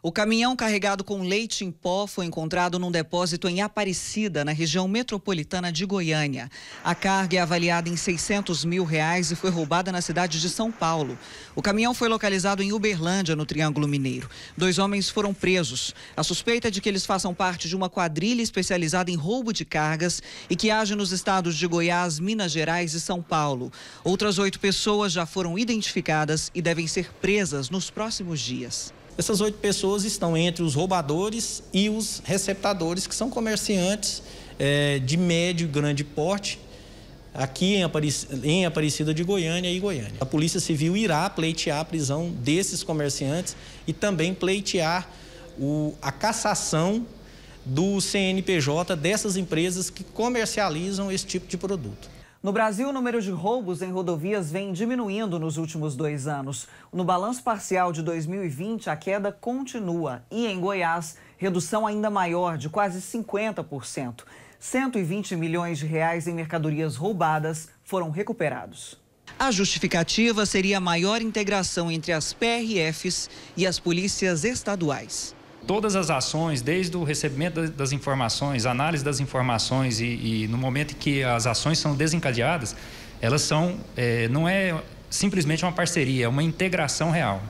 O caminhão carregado com leite em pó foi encontrado num depósito em Aparecida, na região metropolitana de Goiânia. A carga é avaliada em 600 mil reais e foi roubada na cidade de São Paulo. O caminhão foi localizado em Uberlândia, no Triângulo Mineiro. Dois homens foram presos. A suspeita é de que eles façam parte de uma quadrilha especializada em roubo de cargas e que age nos estados de Goiás, Minas Gerais e São Paulo. Outras oito pessoas já foram identificadas e devem ser presas nos próximos dias. Essas oito pessoas estão entre os roubadores e os receptadores, que são comerciantes é, de médio e grande porte, aqui em Aparecida, em Aparecida de Goiânia e Goiânia. A Polícia Civil irá pleitear a prisão desses comerciantes e também pleitear o, a cassação do CNPJ dessas empresas que comercializam esse tipo de produto. No Brasil, o número de roubos em rodovias vem diminuindo nos últimos dois anos. No balanço parcial de 2020, a queda continua e, em Goiás, redução ainda maior, de quase 50%. 120 milhões de reais em mercadorias roubadas foram recuperados. A justificativa seria a maior integração entre as PRFs e as polícias estaduais todas as ações, desde o recebimento das informações, análise das informações e, e no momento em que as ações são desencadeadas, elas são, é, não é simplesmente uma parceria, é uma integração real.